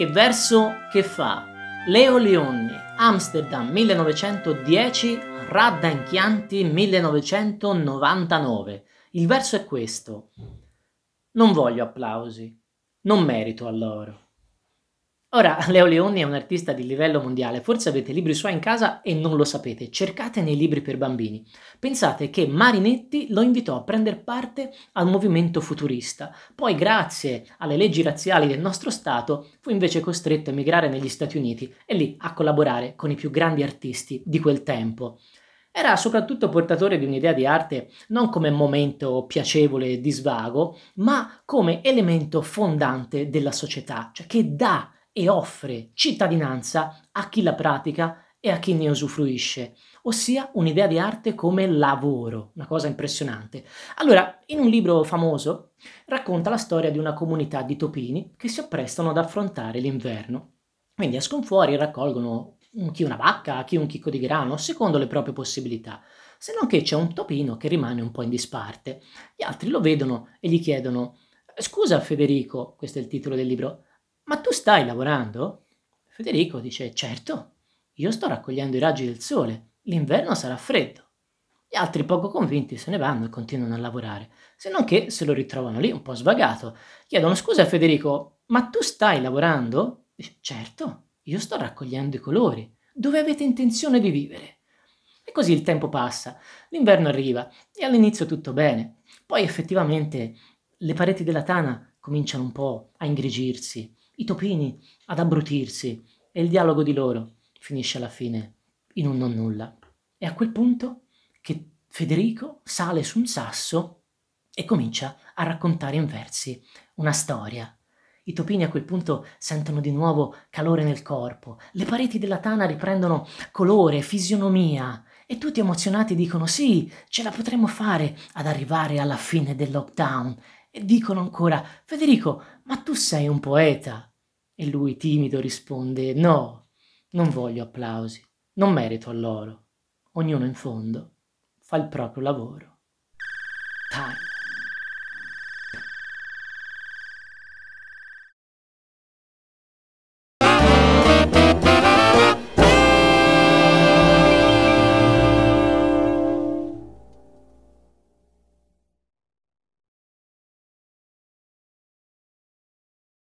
che verso che fa? Leo Leonni, Amsterdam 1910, Radda in Chianti 1999. Il verso è questo. Non voglio applausi, non merito alloro. Ora, Leo Leoni è un artista di livello mondiale, forse avete libri suoi in casa e non lo sapete, cercate nei libri per bambini. Pensate che Marinetti lo invitò a prendere parte al movimento futurista, poi grazie alle leggi razziali del nostro Stato fu invece costretto a emigrare negli Stati Uniti e lì a collaborare con i più grandi artisti di quel tempo. Era soprattutto portatore di un'idea di arte non come momento piacevole di svago, ma come elemento fondante della società, cioè che dà e offre cittadinanza a chi la pratica e a chi ne usufruisce, ossia un'idea di arte come lavoro, una cosa impressionante. Allora, in un libro famoso racconta la storia di una comunità di topini che si apprestano ad affrontare l'inverno. Quindi escono fuori e raccolgono chi una vacca, chi un chicco di grano, secondo le proprie possibilità. Se non che c'è un topino che rimane un po' in disparte. Gli altri lo vedono e gli chiedono: Scusa Federico, questo è il titolo del libro, ma tu stai lavorando? Federico dice, certo, io sto raccogliendo i raggi del sole, l'inverno sarà freddo. Gli altri poco convinti se ne vanno e continuano a lavorare, se non che se lo ritrovano lì un po' svagato. Chiedono scusa a Federico, ma tu stai lavorando? Dice, certo, io sto raccogliendo i colori. Dove avete intenzione di vivere? E così il tempo passa, l'inverno arriva e all'inizio tutto bene. Poi effettivamente le pareti della tana cominciano un po' a ingrigirsi, i topini ad abbrutirsi e il dialogo di loro finisce alla fine in un non nulla. È a quel punto che Federico sale su un sasso e comincia a raccontare in versi una storia. I topini a quel punto sentono di nuovo calore nel corpo, le pareti della tana riprendono colore, fisionomia e tutti emozionati dicono sì, ce la potremmo fare ad arrivare alla fine del lockdown e dicono ancora Federico, ma tu sei un poeta. E lui, timido, risponde No, non voglio applausi, non merito all'oro. Ognuno in fondo fa il proprio lavoro. Time.